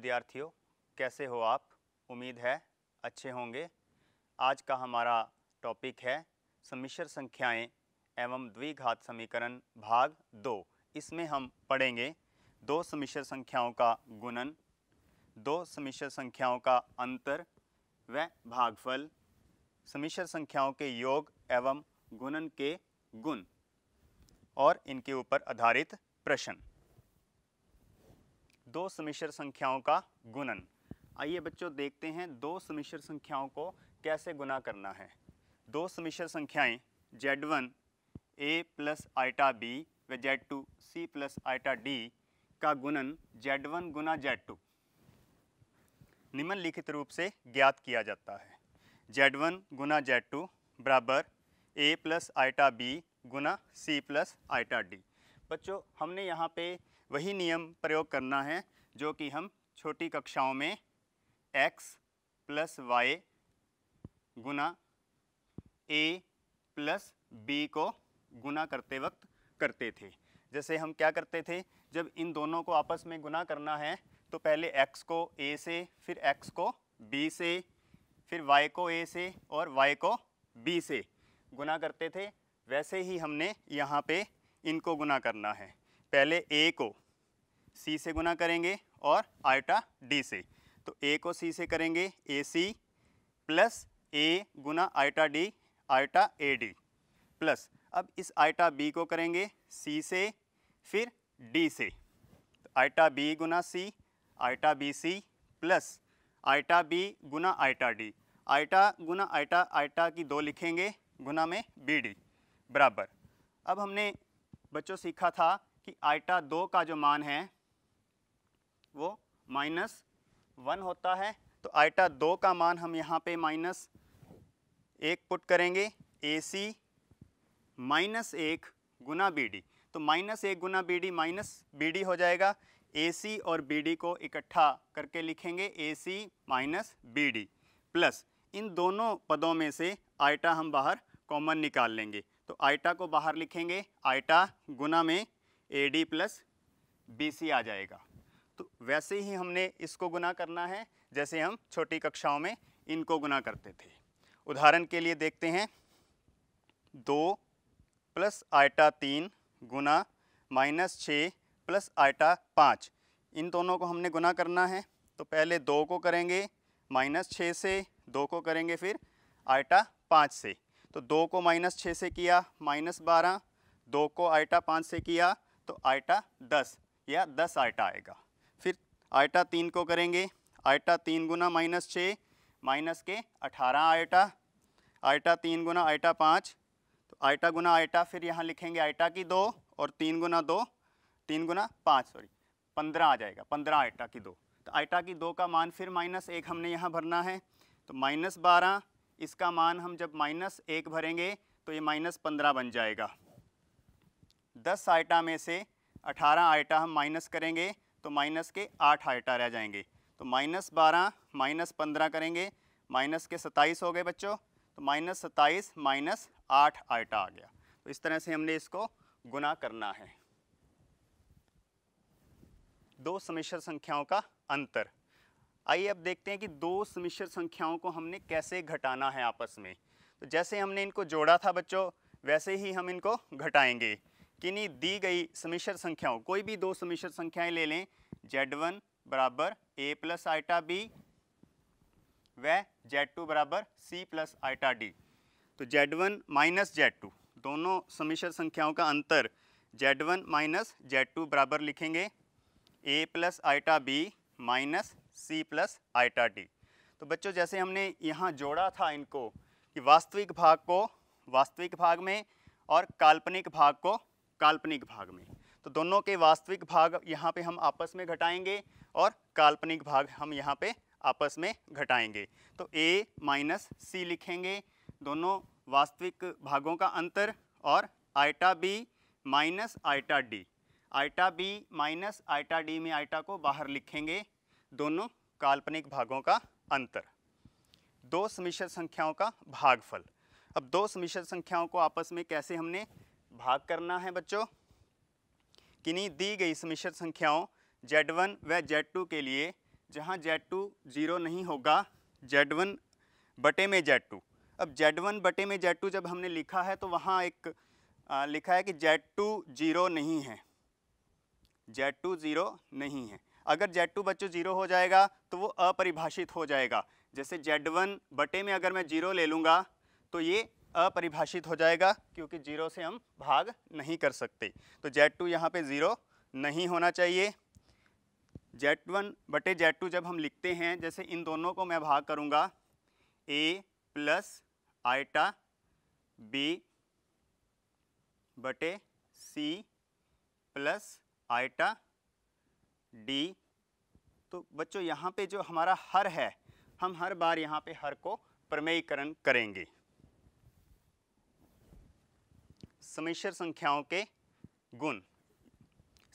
विद्यार्थियों कैसे हो आप उम्मीद है अच्छे होंगे आज का हमारा टॉपिक है समिश्र संख्याएं एवं द्विघात समीकरण भाग दो इसमें हम पढ़ेंगे दो समिश्र संख्याओं का गुणन दो समिश्र संख्याओं का अंतर व भागफल समिश्र संख्याओं के योग एवं गुणन के गुण और इनके ऊपर आधारित प्रश्न दो समिश्र संख्याओं का गुणन आइए बच्चों देखते हैं दो समिश्र संख्याओं को कैसे गुना करना है दो समिश्र संख्याएं Z one A plus iota B व Z two C plus iota D का गुणन जेड वन गुना जेड टू निम्नलिखित रूप से ज्ञात किया जाता है जेड वन गुना जेड टू बराबर ए प्लस आइटा बी गुना सी प्लस आइटा डी बच्चों हमने यहाँ पे वही नियम प्रयोग करना है जो कि हम छोटी कक्षाओं में x प्लस वाई गुना ए प्लस बी को गुना करते वक्त करते थे जैसे हम क्या करते थे जब इन दोनों को आपस में गुना करना है तो पहले x को a से फिर x को b से फिर y को a से और y को b से गुना करते थे वैसे ही हमने यहाँ पे इनको गुना करना है पहले ए को सी से गुना करेंगे और आइटा डी से तो ए को सी से करेंगे ए सी प्लस ए गुना iota D iota A D plus अब इस आयटा बी को करेंगे सी से फिर डी से तो आइटा बी गुना C iota B C plus iota B गुना आयटा डी आयटा गुना आयटा आयटा की दो लिखेंगे गुना में बी डी बराबर अब हमने बच्चों सीखा था कि आइटा दो का जो मान है वो माइनस वन होता है तो आइटा दो का मान हम यहाँ पे माइनस एक पुट करेंगे ए सी माइनस एक गुना बी डी तो माइनस एक गुना B D minus B D हो जाएगा ए सी और बी डी को इकट्ठा करके लिखेंगे A C minus B D plus इन दोनों पदों में से आइटा हम बाहर कॉमन निकाल लेंगे तो आइटा को बाहर लिखेंगे आइटा गुना में A D plus B C आ जाएगा तो वैसे ही हमने इसको गुना करना है जैसे हम छोटी कक्षाओं में इनको गुना करते थे उदाहरण के लिए देखते हैं दो प्लस आइटा तीन गुना माइनस छः प्लस आइटा पाँच इन दोनों को हमने गुना करना है तो पहले दो को करेंगे माइनस छः से दो को करेंगे फिर आइटा पाँच से तो दो को माइनस छः से किया माइनस बारह दो को आइटा पाँच से किया तो आइटा दस या दस आइटा आएगा फिर आइटा तीन को करेंगे आइटा तीन गुना माइनस छः माइनस के अठारह आइटा आइटा तीन गुना आइटा पाँच तो आइटा गुना आइटा फिर यहाँ लिखेंगे आइटा की दो और तीन गुना दो तीन गुना पाँच सॉरी पंद्रह आ जाएगा पंद्रह आइटा की दो तो आइटा की दो का मान फिर माइनस एक हमने यहाँ भरना है तो माइनस बारह इसका मान हम जब माइनस एक भरेंगे तो ये माइनस पंद्रह बन जाएगा दस आइटा में से अठारह आइटा हम माइनस करेंगे तो माइनस के आठ आइटा रह जाएंगे तो माइनस बारह माइनस पंद्रह करेंगे माइनस के सत्ताईस हो गए बच्चों तो माइनस सत्ताईस माइनस आठ आइटा आ गया तो इस तरह से हमने इसको गुना करना है दो समिश्र संख्याओं का अंतर आइए अब देखते हैं कि दो समिश्र संख्याओं को हमने कैसे घटाना है आपस में तो जैसे हमने इनको जोड़ा था बच्चों वैसे ही हम इनको घटाएंगे किन्हीं दी गई समिश्र संख्याओं कोई भी दो समीश्र संख्याएं ले लें जेड वन बराबर ए प्लस आइटा बी व जेड टू बराबर सी प्लस आइटा डी तो Z one minus Z two दोनों समिश्र संख्याओं का अंतर Z one minus Z two बराबर लिखेंगे A plus iota B minus C plus iota D तो बच्चों जैसे हमने यहाँ जोड़ा था इनको कि वास्तविक भाग को वास्तविक भाग में और काल्पनिक भाग को काल्पनिक भाग में तो दोनों के वास्तविक भाग यहाँ पे हम आपस में घटाएंगे और काल्पनिक भाग हम यहाँ पे आपस में घटाएंगे तो a माइनस सी लिखेंगे दोनों वास्तविक भागों का अंतर और iota b minus iota d iota b minus iota d में आइटा को बाहर लिखेंगे दोनों काल्पनिक भागों का अंतर दो समिश्र संख्याओं का भागफल अब दो समिश्र संख्याओं को आपस में कैसे हमने भाग करना है बच्चों किन्हीं दी गई समिश्र संख्याओं Z1 व Z2 के लिए जहाँ Z2 जीरो नहीं होगा Z1 बटे में Z2 अब Z1 बटे में Z2 जब हमने लिखा है तो वहाँ एक आ, लिखा है कि Z2 जीरो नहीं है Z2 जीरो नहीं है अगर Z2 बच्चों जीरो हो जाएगा तो वो अपरिभाषित हो जाएगा जैसे Z1 बटे में अगर मैं जीरो ले लूँगा तो ये अपरिभाषित हो जाएगा क्योंकि जीरो से हम भाग नहीं कर सकते तो जेड टू यहाँ पर ज़ीरो नहीं होना चाहिए जेड वन बटे जेड टू जब हम लिखते हैं जैसे इन दोनों को मैं भाग करूँगा ए प्लस आइटा बी बटे सी प्लस आइटा डी तो बच्चों यहाँ पे जो हमारा हर है हम हर बार यहाँ पे हर को प्रमेयकरण करेंगे समीश्र संख्याओं के गुण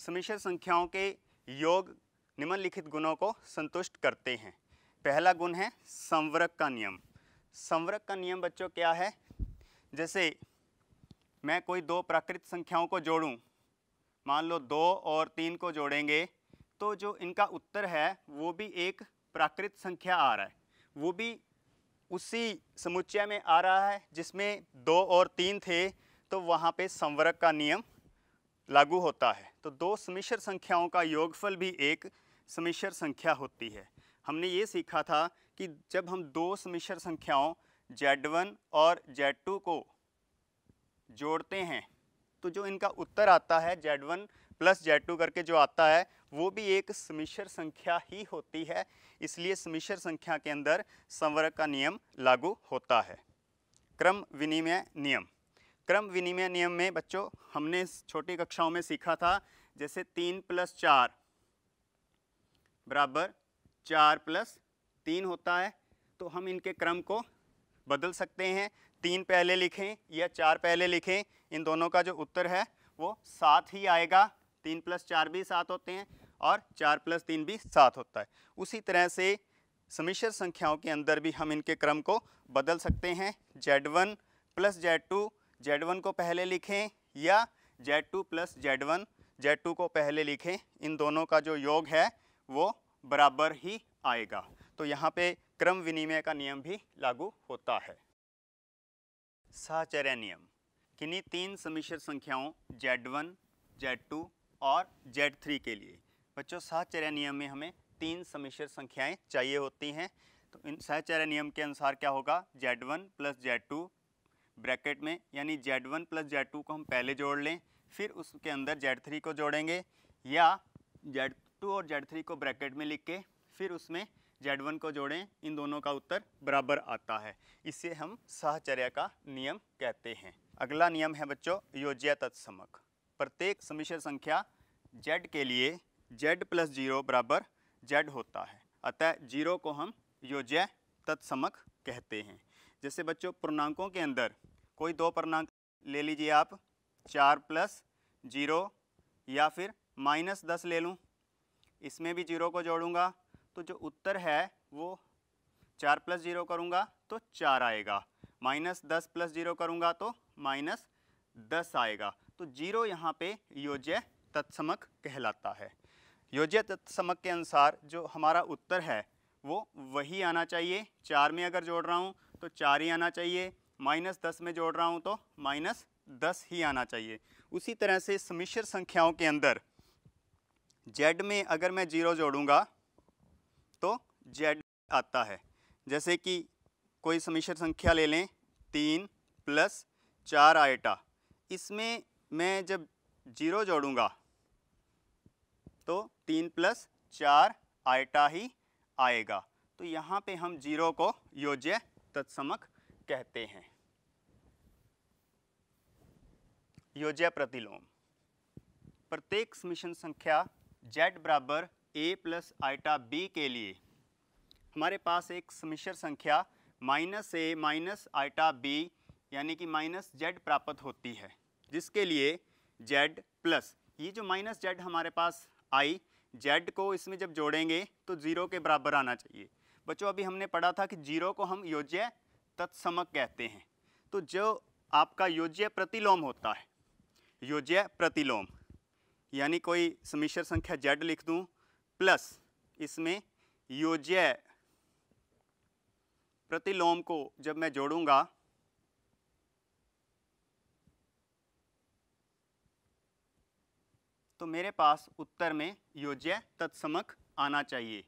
समीश्र संख्याओं के योग निम्नलिखित गुणों को संतुष्ट करते हैं पहला गुण है संवरक का नियम संवरक का नियम बच्चों क्या है जैसे मैं कोई दो प्राकृत संख्याओं को जोड़ूं मान लो दो और तीन को जोड़ेंगे तो जो इनका उत्तर है वो भी एक प्राकृत संख्या आ रहा है वो भी उसी समुच्चय में आ रहा है जिसमें दो और तीन थे तो वहाँ पे संवरक का नियम लागू होता है तो दो समिश्र संख्याओं का योगफल भी एक समिश्र संख्या होती है हमने ये सीखा था कि जब हम दो समिश्र संख्याओं Z1 और Z2 को जोड़ते हैं तो जो इनका उत्तर आता है Z1 प्लस जेड करके जो आता है वो भी एक समिश्र संख्या ही होती है इसलिए समिश्र संख्या के अंदर संवरक का नियम लागू होता है क्रम विनिमय नियम क्रम विनिमय नियम में बच्चों हमने छोटी कक्षाओं में सीखा था जैसे तीन प्लस चार बराबर चार प्लस तीन होता है तो हम इनके क्रम को बदल सकते हैं तीन पहले लिखें या चार पहले लिखें इन दोनों का जो उत्तर है वो सात ही आएगा तीन प्लस चार भी सात होते हैं और चार प्लस तीन भी सात होता है उसी तरह से समिश्र संख्याओं के अंदर भी हम इनके क्रम को बदल सकते हैं Z one plus Z two Z one को पहले लिखें या Z two plus Z one Z two को पहले लिखें इन दोनों का जो योग है वो बराबर ही आएगा तो यहाँ पे क्रम विनिमय का नियम भी लागू होता है साचर्य नियम किन्हीं तीन समिश्र संख्याओं जेड वन जेड टू और जेड थ्री के लिए बच्चों साचर्य नियम में हमें तीन समिश्र संख्याएं चाहिए होती हैं तो इन सहचर्य नियम के अनुसार क्या होगा Z one plus Z two bracket में यानी Z one plus Z two को हम पहले जोड़ लें फिर उसके अंदर जेड थ्री को जोड़ेंगे या जेड टू और जेड थ्री को ब्रैकेट में लिख के फिर उसमें जेड वन को जोड़ें इन दोनों का उत्तर बराबर आता है इसे हम सहचर्या का नियम कहते हैं अगला नियम है बच्चों योज्य तत्समक प्रत्येक समिश्र संख्या जेड के लिए जेड प्लस जीरो बराबर जेड होता है अतः जीरो को हम योज्य तत्समक कहते हैं जैसे बच्चों पूर्णांकों के अंदर कोई दो पूर्णांक ले लीजिए आप चार प्लस जीरो या फिर माइनस दस ले लूँ इसमें भी जीरो को जोड़ूंगा तो जो उत्तर है वो चार प्लस जीरो करूँगा तो चार आएगा माइनस दस प्लस जीरो करूँगा तो माइनस दस आएगा तो जीरो यहाँ पे योज्य तत्समक कहलाता है योज्य तत्समक के अनुसार जो हमारा उत्तर है वो वही आना चाहिए चार में अगर जोड़ रहा हूँ तो चार ही आना चाहिए माइनस दस में जोड़ रहा हूँ तो माइनस दस ही आना चाहिए उसी तरह से समिश्र संख्याओं के अंदर जेड में अगर मैं जीरो जोड़ूंगा तो जेड आता है जैसे कि कोई समिश्र संख्या ले लें तीन प्लस चार आइटा इसमें मैं जब जीरो जोड़ूंगा तो तीन प्लस चार आइटा ही आएगा तो यहाँ पे हम जीरो को योज्य तत्समक कहते हैं योजया प्रतिलोम प्रत्येक मिशन संख्या z बराबर ए प्लस आइटा बी के लिए हमारे पास एक समिश्र संख्या minus A minus iota B यानी कि माइनस जेड प्राप्त होती है जिसके लिए जेड प्लस ये जो माइनस जेड हमारे पास आई जेड को इसमें जब जोड़ेंगे तो ज़ीरो के बराबर आना चाहिए बच्चों अभी हमने पढ़ा था कि जीरो को हम योज्य तत्समक कहते हैं तो जो आपका योज्य प्रतिलोम होता है योज्य प्रतिलोम यानी कोई समिश्र संख्या जेड लिख दूं प्लस इसमें योज्य प्रतिलोम को जब मैं जोड़ूंगा तो मेरे पास उत्तर में योज्य तत्समक आना चाहिए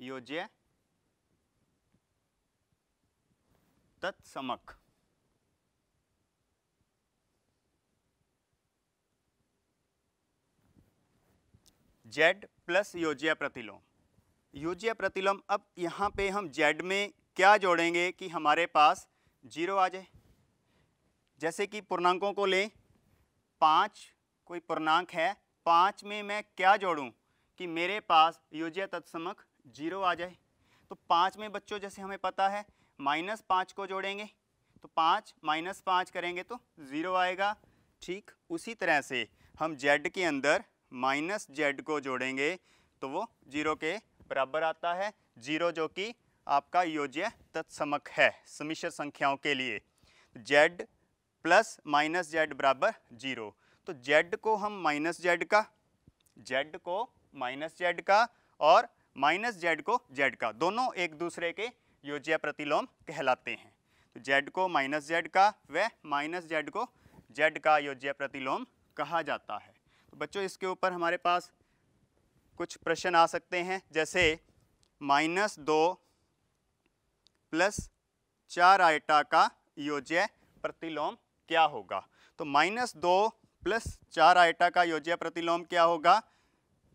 योज्य तत्समक जेड प्लस योजिया प्रतिलोम योजिया प्रतिलोम अब यहाँ पे हम जेड में क्या जोड़ेंगे कि हमारे पास जीरो आ जाए जैसे कि पूर्णांकों को लें पाँच कोई पूर्णांक है पाँच में मैं क्या जोड़ूं कि मेरे पास योजिया तत्समक जीरो आ जाए तो पाँच में बच्चों जैसे हमें पता है माइनस पाँच को जोड़ेंगे तो पाँच माइनस पाँच करेंगे तो ज़ीरो आएगा ठीक उसी तरह से हम जेड के अंदर माइनस जेड को जोड़ेंगे तो वो जीरो के बराबर आता है जीरो जो कि आपका योज्य तत्समक है समिश्र संख्याओं के लिए जेड प्लस माइनस जेड बराबर जीरो तो जेड को हम माइनस जेड का जेड को माइनस जेड का और माइनस जेड को जेड का दोनों एक दूसरे के योजिया प्रतिलोम कहलाते हैं तो जेड को माइनस जेड का व माइनस जेड को जेड का योज्य प्रतिलोम कहा जाता है तो बच्चों इसके ऊपर हमारे पास कुछ प्रश्न आ सकते हैं जैसे माइनस दो प्लस चार आइटा का योज्य प्रतिलोम क्या होगा तो माइनस दो प्लस चार आइटा का योज्य प्रतिलोम क्या होगा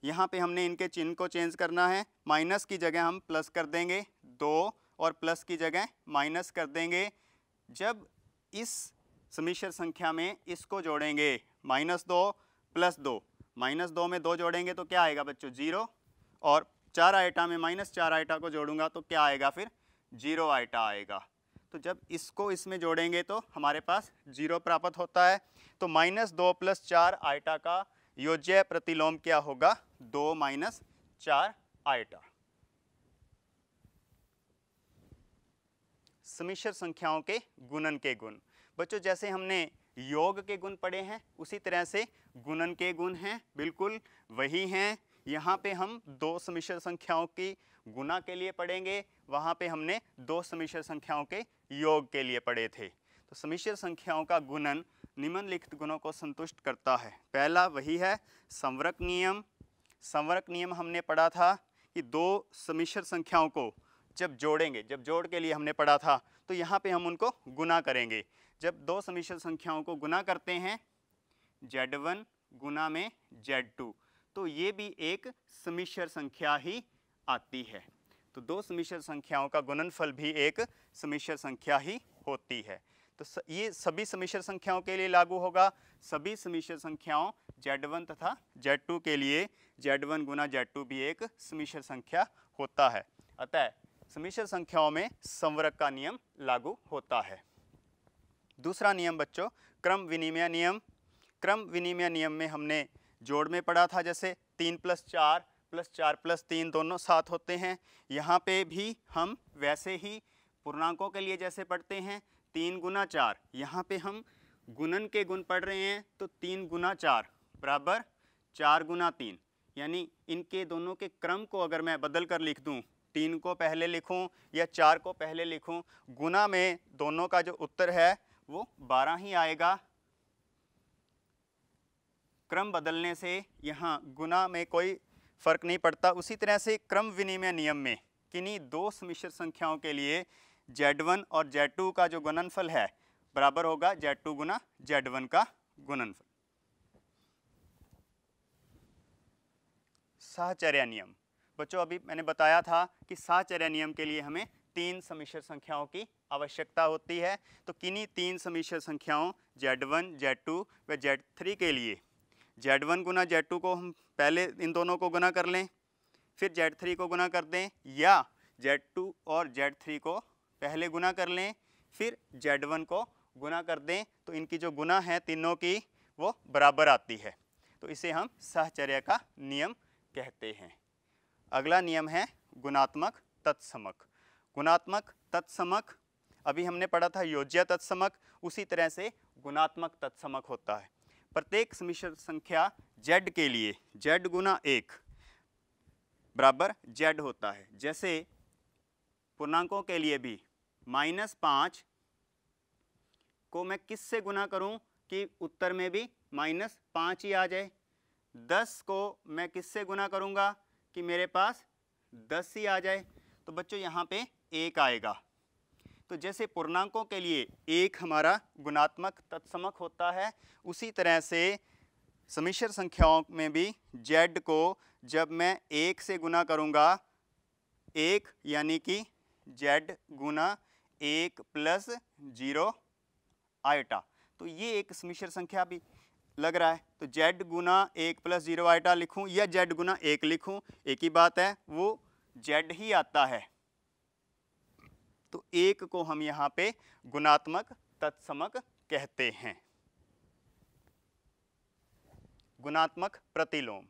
यहाँ पे हमने इनके चिन्ह को चेंज करना है माइनस की जगह हम प्लस कर देंगे दो और प्लस की जगह माइनस कर देंगे जब इस समीश्र संख्या में इसको जोड़ेंगे माइनस दो प्लस दो माइनस दो में दो जोड़ेंगे तो क्या आएगा बच्चों जीरो और चार आइटा में माइनस चार आइटा को जोड़ूंगा तो क्या आएगा फिर जीरो आइटा आएगा तो जब इसको इसमें जोड़ेंगे तो हमारे पास जीरो प्राप्त होता है तो माइनस दो प्लस चार आइटा का योज्य प्रतिलोम क्या होगा दो माइनस चार आइटा समिश्र संख्याओं के गुणन के गुण बच्चों जैसे हमने योग के गुण पढ़े हैं उसी तरह से गुणन के गुण हैं बिल्कुल वही हैं यहाँ पे हम दो समीश्र संख्याओं की गुना के लिए पढ़ेंगे वहाँ पे हमने दो समीश्र संख्याओं के योग के लिए पढ़े थे तो समिश्र संख्याओं का गुणन निम्नलिखित गुणों को संतुष्ट करता है पहला वही है संवरक नियम संवरक नियम हमने पढ़ा था कि दो समीश्र संख्याओं को जब जोड़ेंगे जब जोड़ के लिए हमने पढ़ा था तो यहाँ पे हम उनको गुना करेंगे जब दो समीश्र संख्याओं को गुना करते हैं जेड वन गुना में जेड टू तो ये भी एक समीशर संख्या ही आती है तो दो समीश्र संख्याओं का गुणनफल भी एक समीशर संख्या ही होती है तो स, ये सभी समीश्र संख्याओं के लिए लागू होगा सभी समीशर संख्याओं जेड वन तथा जेड टू के लिए जेड वन गुना जेड टू भी एक समीश्र संख्या होता है अतः समिश्र संख्याओं में संवरक का नियम लागू होता है दूसरा नियम बच्चों क्रम विनिमय नियम क्रम विनिमय नियम में हमने जोड़ में पढ़ा था जैसे तीन प्लस चार प्लस चार प्लस तीन दोनों साथ होते हैं यहाँ पे भी हम वैसे ही पूर्णांकों के लिए जैसे पढ़ते हैं तीन गुना चार यहाँ पे हम गुणन के गुण पढ़ रहे हैं तो तीन गुना चार बराबर चार गुना तीन यानी इनके दोनों के क्रम को अगर मैं बदल कर लिख दूँ तीन को पहले लिखूं या चार को पहले लिखूं गुना में दोनों का जो उत्तर है वो बारह ही आएगा क्रम बदलने से यहाँ गुना में कोई फ़र्क नहीं पड़ता उसी तरह से क्रम विनिमय नियम में किन्हीं दो समिश्र संख्याओं के लिए Z1 और Z2 का जो गुणनफल है बराबर होगा Z2 गुना वन का गुणनफल साहचर्या नियम बच्चों अभी मैंने बताया था कि साचर्य नियम के लिए हमें तीन समिश्र संख्याओं की आवश्यकता होती है तो किन्हीं तीन समिश्र संख्याओं Z1, Z2 व Z3 के लिए Z1 गुना Z2 को हम पहले इन दोनों को गुना कर लें फिर Z3 को गुना कर दें या Z2 और Z3 को पहले गुना कर लें फिर Z1 को गुना कर दें तो इनकी जो गुना है तीनों की वो बराबर आती है तो इसे हम सहचर्य का नियम कहते हैं अगला नियम है गुणात्मक तत्समक गुणात्मक तत्समक अभी हमने पढ़ा था योज्य तत्समक उसी तरह से गुणात्मक तत्समक होता है प्रत्येक समिश्र संख्या जेड के लिए जेड गुना एक बराबर जेड होता है जैसे पूर्णांकों के लिए भी माइनस पाँच को मैं किस से गुना करूं कि उत्तर में भी माइनस पाँच ही आ जाए दस को मैं किससे गुना करूंगा कि मेरे पास दस ही आ जाए तो बच्चों यहाँ पे एक आएगा तो जैसे पूर्णांकों के लिए एक हमारा गुणात्मक तत्समक होता है उसी तरह से समिश्र संख्याओं में भी जेड को जब मैं एक से गुना करूँगा एक यानी कि जेड गुना एक प्लस जीरो आयटा तो ये एक समिश्र संख्या भी लग रहा है तो जेड गुना एक प्लस जीरो आइटा लिखूँ या जेड गुना एक लिखूँ एक ही बात है वो जेड ही आता है तो एक को हम यहाँ पे गुणात्मक तत्समक कहते हैं गुणात्मक प्रतिलोम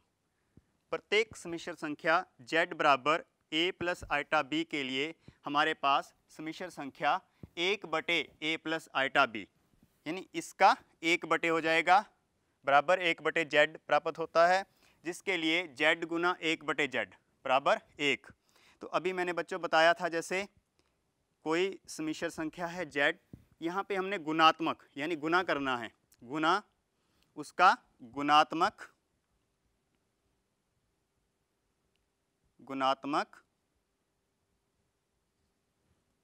प्रत्येक समिश्र संख्या जेड बराबर ए प्लस आइटा बी के लिए हमारे पास समिश्र संख्या एक बटे ए प्लस आइटा बी यानी इसका एक बटे हो जाएगा बराबर एक बटे जेड प्राप्त होता है जिसके लिए जेड गुना एक बटे जेड बराबर एक तो अभी मैंने बच्चों बताया था जैसे कोई समीशर संख्या है जेड यहाँ पे हमने गुणात्मक यानी गुना करना है गुना उसका गुणात्मक गुणात्मक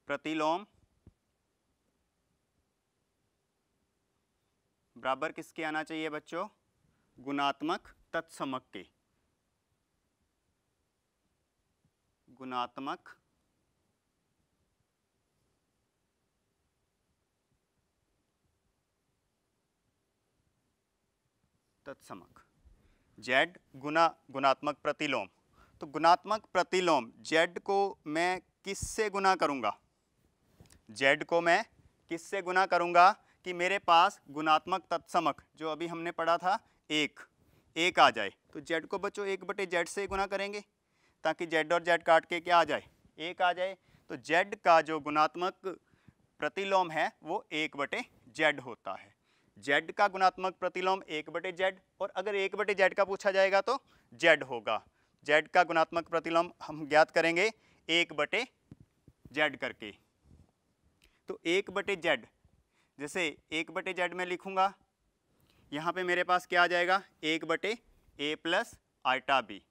प्रतिलोम बराबर किसके आना चाहिए बच्चों गुणात्मक तत्समक के गुणात्मक तत्समक जेड गुना गुणात्मक प्रतिलोम तो गुणात्मक प्रतिलोम जेड को मैं किससे गुना करूंगा जेड को मैं किससे गुना करूंगा कि मेरे पास गुणात्मक तत्समक जो अभी हमने पढ़ा था एक एक आ जाए तो जेड को बच्चों एक बटे जेड से गुना करेंगे ताकि जेड और जेड काट के क्या आ जाए एक आ जाए तो जेड का जो गुणात्मक प्रतिलोम है वो एक बटे जेड होता है जेड का गुणात्मक प्रतिलोम एक बटे जेड और अगर एक बटे जेड का पूछा जाएगा तो जेड होगा जेड का गुणात्मक प्रतिलोम हम ज्ञात करेंगे एक बटे जेड करके तो एक बटे जेड जैसे एक बटे जेड में लिखूँगा यहाँ पे मेरे पास क्या आ जाएगा एक बटे ए प्लस आइटा बी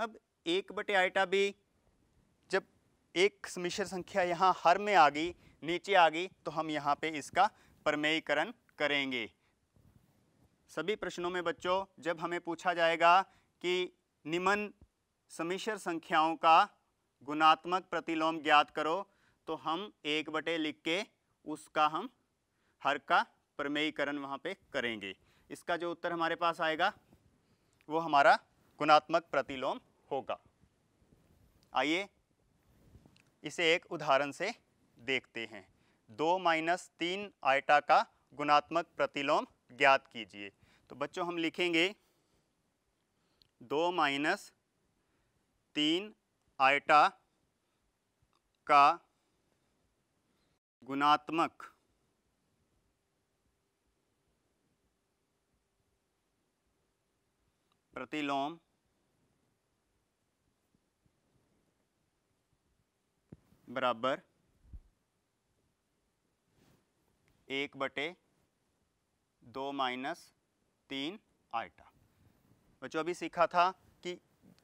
अब एक बटे आइटा बी जब एक समीश्र संख्या यहाँ हर में आ गई नीचे आ गई तो हम यहाँ पे इसका परमेयकरण करेंगे सभी प्रश्नों में बच्चों जब हमें पूछा जाएगा कि निम्न समिश्र संख्याओं का गुणात्मक प्रतिलोम ज्ञात करो तो हम एक बटे लिख के उसका हम हर का प्रमेयीकरण वहाँ पे करेंगे इसका जो उत्तर हमारे पास आएगा वो हमारा गुणात्मक प्रतिलोम होगा आइए इसे एक उदाहरण से देखते हैं दो माइनस तीन आयटा का गुणात्मक प्रतिलोम ज्ञात कीजिए तो बच्चों हम लिखेंगे दो माइनस तीन आयटा का गुणात्मक प्रतिलोम बराबर एक बटे दो माइनस तीन आइटा बच्चों अभी सीखा था कि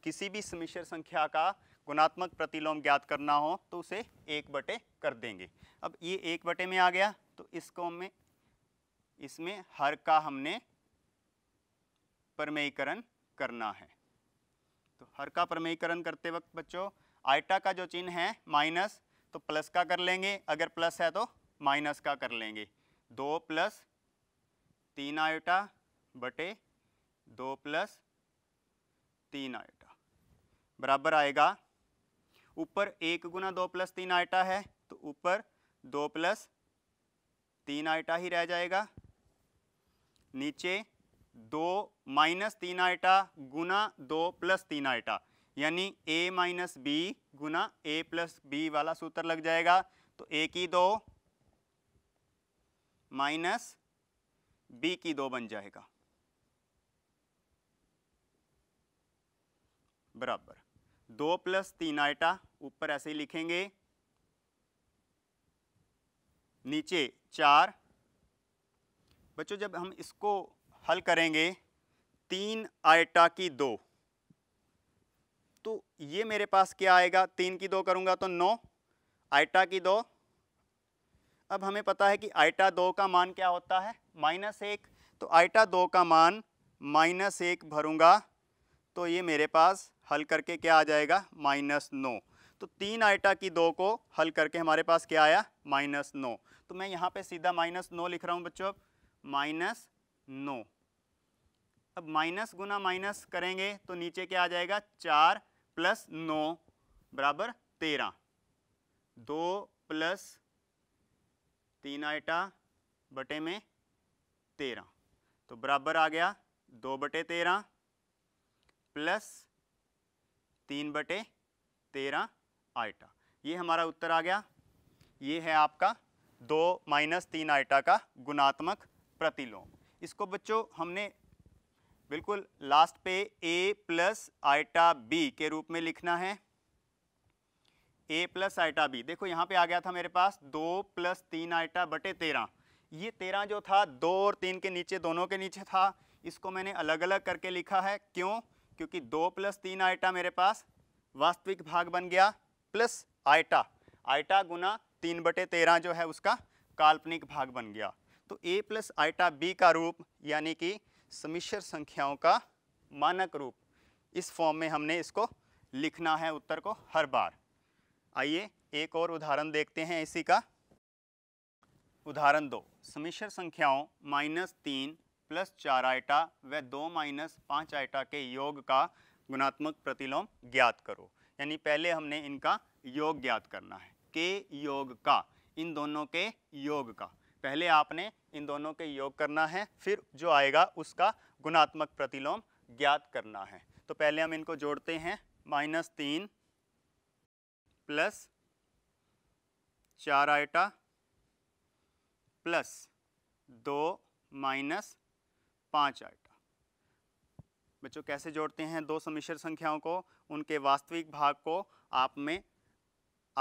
किसी भी समिश्र संख्या का गुणात्मक प्रतिलोम ज्ञात करना हो तो उसे एक बटे कर देंगे अब ये एक बटे में आ गया तो इसको में इसमें हर का हमने परमेयकरण करना है तो हर का परमेयकरण करते वक्त बच्चों आयटा का जो चिन्ह है माइनस तो प्लस का कर लेंगे अगर प्लस है तो माइनस का कर लेंगे दो प्लस तीन आयटा बटे दो प्लस तीन आयटा बराबर आएगा ऊपर एक गुना दो प्लस तीन आइटा है तो ऊपर दो प्लस तीन आइटा ही रह जाएगा नीचे दो माइनस तीन आइटा गुना दो प्लस तीन आइटा यानी a माइनस बी गुना ए प्लस बी वाला सूत्र लग जाएगा तो a की दो माइनस बी की दो बन जाएगा बराबर दो प्लस तीन आइटा ऊपर ऐसे ही लिखेंगे नीचे चार बच्चों जब हम इसको हल करेंगे तीन आइटा की दो तो ये मेरे पास क्या आएगा तीन की दो करूँगा तो नौ आइटा की दो अब हमें पता है कि आइटा दो का मान क्या होता है माइनस एक तो आइटा दो का मान माइनस एक भरूँगा तो ये मेरे पास हल करके क्या आ जाएगा माइनस नौ तो तीन आइटा की दो को हल करके हमारे पास क्या आया माइनस नौ तो मैं यहाँ पे सीधा माइनस नौ लिख रहा हूँ बच्चों अब माइनस नौ अब माइनस गुना माइनस करेंगे तो नीचे क्या आ जाएगा चार प्लस नौ बराबर तेरह दो प्लस तीन आइटा बटे में तेरह तो बराबर आ गया दो बटे तेरह प्लस तीन बटे तेरह आइटा ये हमारा उत्तर आ गया ये है आपका दो माइनस तीन आइटा का गुणात्मक प्रतिलोम इसको बच्चों हमने बिल्कुल लास्ट पे ए प्लस आइटा बी के रूप में लिखना है ए प्लस आइटा बी देखो यहाँ पे आ गया था मेरे पास दो प्लस तीन आइटा बटे तेरह ये तेरह जो था दो और तीन के नीचे दोनों के नीचे था इसको मैंने अलग अलग करके लिखा है क्यों क्योंकि दो प्लस तीन आइटा मेरे पास वास्तविक भाग बन गया प्लस आइटा आइटा गुना तीन बटे तेरह जो है उसका काल्पनिक भाग बन गया तो ए प्लस आइटा बी का रूप यानी कि समिश्र संख्याओं का मानक रूप इस फॉर्म में हमने इसको लिखना है उत्तर को हर बार आइए एक और उदाहरण देखते हैं इसी का उदाहरण दो समिश्र संख्याओं माइनस तीन प्लस चार आइटा व दो माइनस पाँच आइटा के योग का गुणात्मक प्रतिलोम ज्ञात करो यानी पहले हमने इनका योग ज्ञात करना है के योग का इन दोनों के योग का पहले आपने इन दोनों के योग करना है फिर जो आएगा उसका गुणात्मक प्रतिलोम ज्ञात करना है तो पहले हम इनको जोड़ते हैं माइनस तीन प्लस चार आइटा प्लस दो माइनस पाँच आठ बच्चों कैसे जोड़ते हैं दो समिश्र संख्याओं को उनके वास्तविक भाग को आप में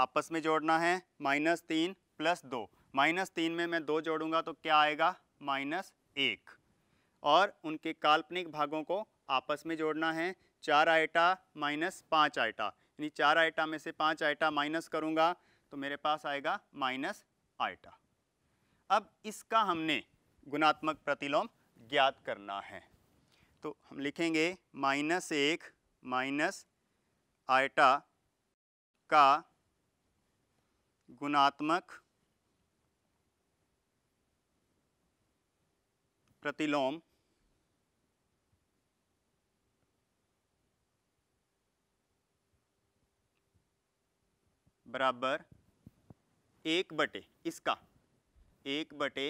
आपस में जोड़ना है माइनस तीन प्लस दो माइनस तीन में मैं दो जोड़ूंगा तो क्या आएगा माइनस एक और उनके काल्पनिक भागों को आपस में जोड़ना है चार आइटा माइनस पाँच आइटा यानी चार आइटा में से पाँच आइटा माइनस करूँगा तो मेरे पास आएगा माइनस आइटा अब इसका हमने गुणात्मक प्रतिलोम ज्ञात करना है तो हम लिखेंगे माइनस एक माइनस आइटा का गुणात्मक प्रतिलोम बराबर एक बटे इसका एक बटे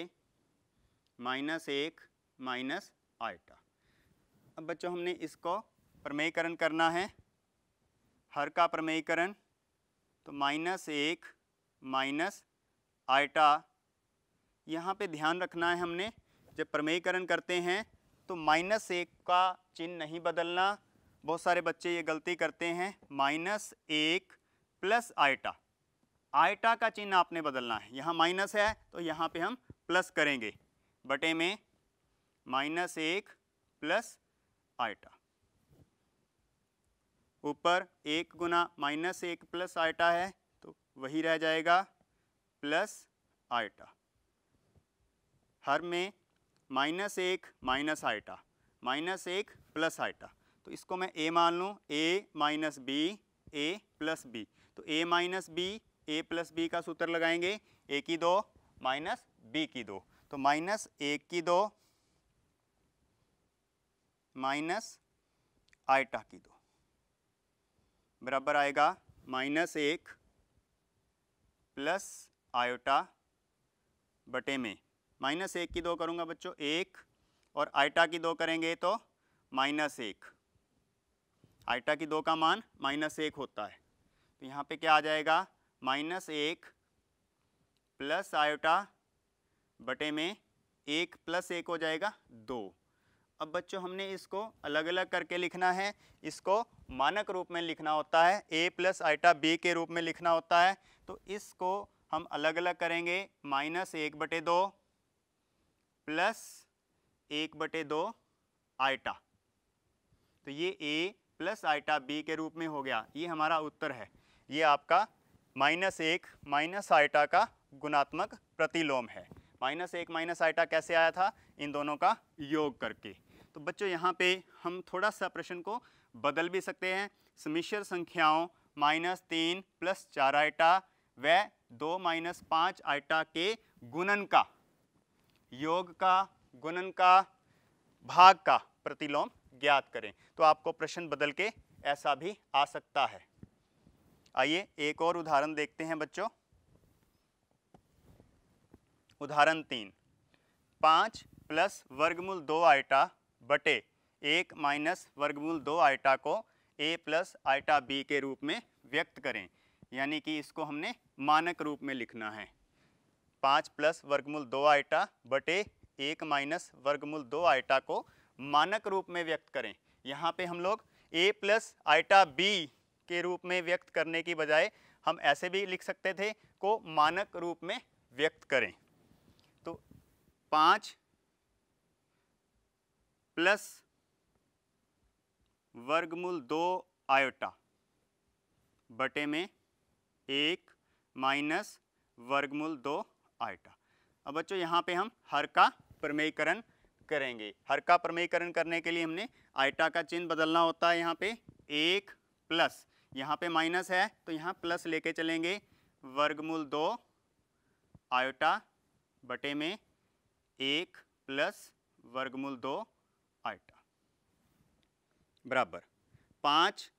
माइनस एक माइनस आइटा अब बच्चों हमने इसको प्रमेयकरण करना है हर का प्रमेयकरण तो माइनस एक माइनस आइटा यहाँ पे ध्यान रखना है हमने जब प्रमेयकरण करते हैं तो माइनस एक का चिन्ह नहीं बदलना बहुत सारे बच्चे ये गलती करते हैं माइनस एक प्लस आइटा आइटा का चिन्ह आपने बदलना है यहाँ माइनस है तो यहाँ पे हम प्लस करेंगे बटे में माइनस एक प्लस आइटा ऊपर एक गुना माइनस एक प्लस आइटा है तो वही रह जाएगा प्लस आइटा हर में माइनस एक माइनस आइटा माइनस एक प्लस आइटा तो इसको मैं ए मान लूँ A minus B A plus B तो A minus B A plus B का सूत्र लगाएंगे ए की दो माइनस बी की दो तो माइनस एक की दो माइनस आइटा की दो बराबर आएगा माइनस एक प्लस आयोटा बटे में माइनस एक की दो करूँगा बच्चों एक और आइटा की दो करेंगे तो माइनस एक आइटा की दो का मान माइनस एक होता है तो यहाँ पे क्या आ जाएगा माइनस एक प्लस आयोटा बटे में एक प्लस एक हो जाएगा दो अब बच्चों हमने इसको अलग अलग करके लिखना है इसको मानक रूप में लिखना होता है ए प्लस आइटा बी के रूप में लिखना होता है तो इसको हम अलग अलग करेंगे माइनस एक बटे दो प्लस एक बटे दो आइटा तो ये ए प्लस आइटा बी के रूप में हो गया ये हमारा उत्तर है ये आपका माइनस एक माइनस आइटा का गुणात्मक प्रतिलोम है माइनस एक माइनस आइटा कैसे आया था इन दोनों का योग करके तो बच्चों यहाँ पे हम थोड़ा सा प्रश्न को बदल भी सकते हैं समिश्र संख्याओं माइनस तीन प्लस चार आइटा व दो माइनस पाँच आइटा के गुणन का योग का गुणन का भाग का प्रतिलोम ज्ञात करें तो आपको प्रश्न बदल के ऐसा भी आ सकता है आइए एक और उदाहरण देखते हैं बच्चों उदाहरण तीन पाँच प्लस वर्गमूल दो आइटा बटे एक माइनस वर्गमूल दो आइटा को ए प्लस आइटा बी के रूप में व्यक्त करें यानी कि इसको हमने मानक रूप में लिखना है पाँच प्लस वर्गमूल दो आइटा बटे एक माइनस वर्गमूल दो आइटा को मानक रूप में व्यक्त करें यहाँ पे हम लोग ए प्लस आइटा बी के रूप में व्यक्त करने की बजाय हम ऐसे भी लिख सकते थे को मानक रूप में व्यक्त करें तो पाँच प्लस वर्गमूल दो आयोटा बटे में एक माइनस वर्गमूल दो आयोटा अब बच्चों यहाँ पे हम हर का प्रमेयकरण करेंगे हर का प्रमेयकरण करने के लिए हमने आयटा का चिन्ह बदलना होता है यहाँ पे एक प्लस यहाँ पे माइनस है तो यहाँ प्लस लेके चलेंगे वर्गमूल दो आयोटा बटे में एक प्लस वर्गमूल दो आइटा बराबर पाँच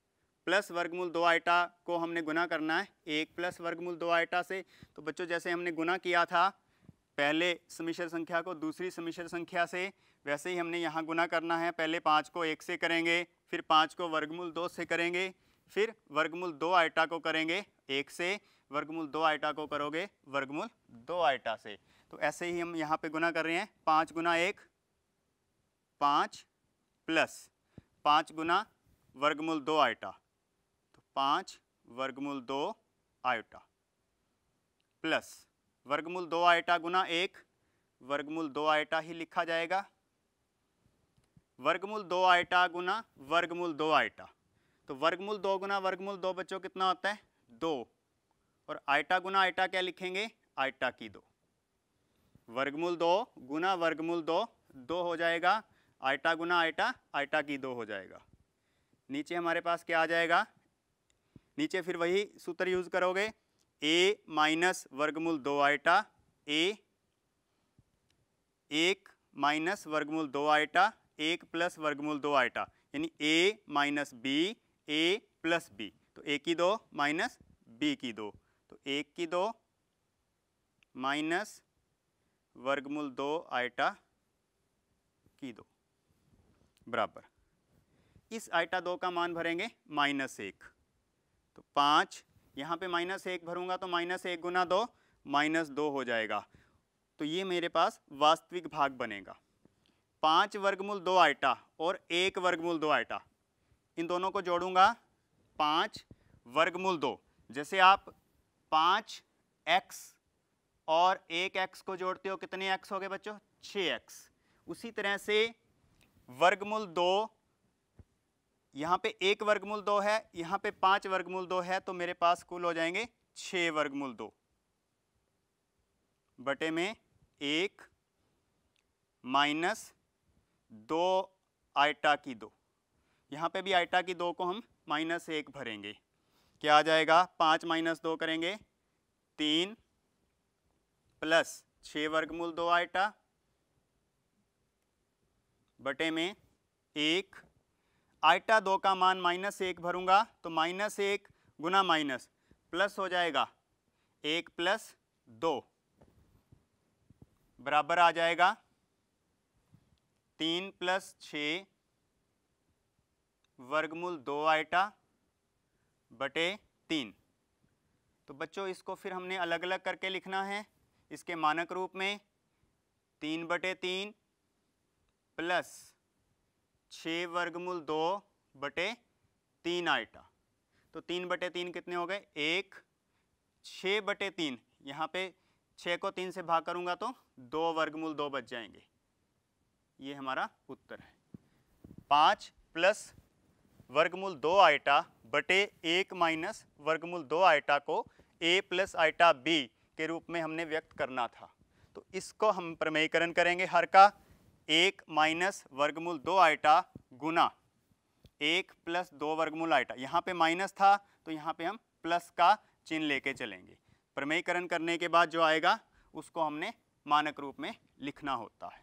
प्लस वर्गमूल दो आइटा को हमने गुना करना है एक प्लस वर्गमूल दो आइटा से तो बच्चों जैसे हमने गुना किया था पहले समिश्र संख्या को दूसरी समिश्र संख्या से वैसे ही हमने यहाँ गुना करना है पहले पाँच को एक से करेंगे फिर पाँच को वर्गमूल दो से करेंगे फिर वर्गमूल दो आइटा को करेंगे एक से वर्गमूल दो आइटा को करोगे वर्गमूल दो आइटा से तो ऐसे ही हम यहाँ पे गुना कर रहे हैं पाँच गुना एक पाँच प्लस पाँच गुना वर्गमूल दो आयटा तो पाँच वर्गमूल दो आयटा प्लस वर्गमूल दो आयटा गुना एक वर्गमूल दो आयटा ही लिखा जाएगा वर्गमूल दो आयटा गुना वर्गमूल दो आयटा तो वर्गमूल दो गुना वर्गमूल दो बच्चों कितना होता है दो और आयटा गुना आयटा क्या लिखेंगे आयटा की दो वर्गमूल दो गुना वर्गमूल दो दो हो जाएगा आइटा गुना आइटा आइटा की दो हो जाएगा नीचे हमारे पास क्या आ जाएगा नीचे फिर वही सूत्र यूज़ करोगे ए माइनस वर्गमूल दो आइटा ए एक माइनस वर्गमूल दो आइटा एक प्लस वर्गमूल दो आइटा यानी A minus B A plus B तो ए की दो माइनस बी की दो तो एक की दो माइनस वर्गमूल दो आइटा की दो बराबर इस आइटा दो का मान भरेंगे माइनस एक तो पाँच यहाँ पे माइनस एक भरूंगा तो माइनस एक गुना दो माइनस दो हो जाएगा तो ये मेरे पास वास्तविक भाग बनेगा पाँच वर्गमूल दो आइटा और एक वर्गमूल दो आइटा इन दोनों को जोड़ूंगा पाँच वर्गमूल दो जैसे आप पाँच एक्स और एक एक्स को जोड़ते हो कितने एक्स हो गए बच्चों छः एक्स उसी तरह से वर्गमूल दो यहाँ पे एक वर्गमूल दो है यहाँ पे पांच वर्गमूल दो है तो मेरे पास कुल हो जाएंगे छः वर्गमूल दो बटे में एक माइनस दो आइटा की दो यहाँ पे भी आइटा की दो को हम माइनस एक भरेंगे क्या आ जाएगा पाँच माइनस दो करेंगे तीन प्लस छः वर्गमूल दो आइटा बटे में एक आइटा दो का मान माइनस एक भरूंगा तो माइनस एक गुना माइनस प्लस हो जाएगा एक प्लस दो बराबर आ जाएगा तीन प्लस छ वर्गमूल दो आइटा बटे तीन तो बच्चों इसको फिर हमने अलग अलग करके लिखना है इसके मानक रूप में तीन बटे तीन प्लस छ वर्गमूल दो बटे तीन आइटा तो तीन बटे तीन कितने हो गए एक छ बटे तीन यहाँ पे छः को तीन से भाग करूँगा तो दो वर्गमूल दो बच जाएंगे ये हमारा उत्तर है पाँच प्लस वर्गमूल दो आइटा बटे एक माइनस वर्गमूल दो आइटा को ए प्लस आइटा बी के रूप में हमने व्यक्त करना था तो इसको हम प्रमेयकरण करेंगे हर का एक माइनस वर्गमूल दो आइटा गुना एक प्लस दो वर्गमूल आइटा यहाँ पे माइनस था तो यहाँ पे हम प्लस का चिन्ह लेके चलेंगे प्रमेयकरण करने के बाद जो आएगा उसको हमने मानक रूप में लिखना होता है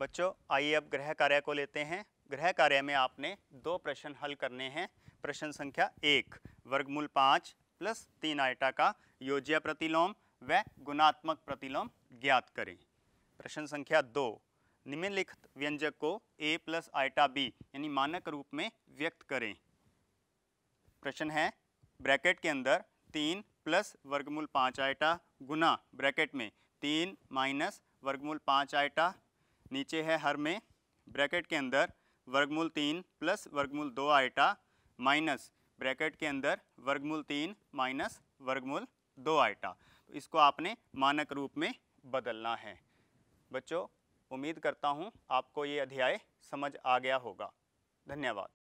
बच्चों आइए अब गृह कार्य को लेते हैं गृह कार्य में आपने दो प्रश्न हल करने हैं प्रश्न संख्या एक वर्गमूल पाँच प्लस तीन आइटा का योज्य प्रतिलोम व गुणात्मक प्रतिलोम ज्ञात करें प्रश्न संख्या दो निम्नलिखित व्यंजक को a प्लस आइटा बी यानी मानक रूप में व्यक्त करें प्रश्न है ब्रैकेट के अंदर तीन प्लस वर्गमूल पाँच आइटा गुना ब्रैकेट में तीन माइनस वर्गमूल पाँच आइटा नीचे है हर में ब्रैकेट के अंदर वर्गमूल तीन प्लस वर्गमूल दो आइटा माइनस ब्रैकेट के अंदर वर्गमूल तीन माइनस वर्गमूल दो आइटा तो इसको आपने मानक रूप में बदलना है बच्चों उम्मीद करता हूँ आपको ये अध्याय समझ आ गया होगा धन्यवाद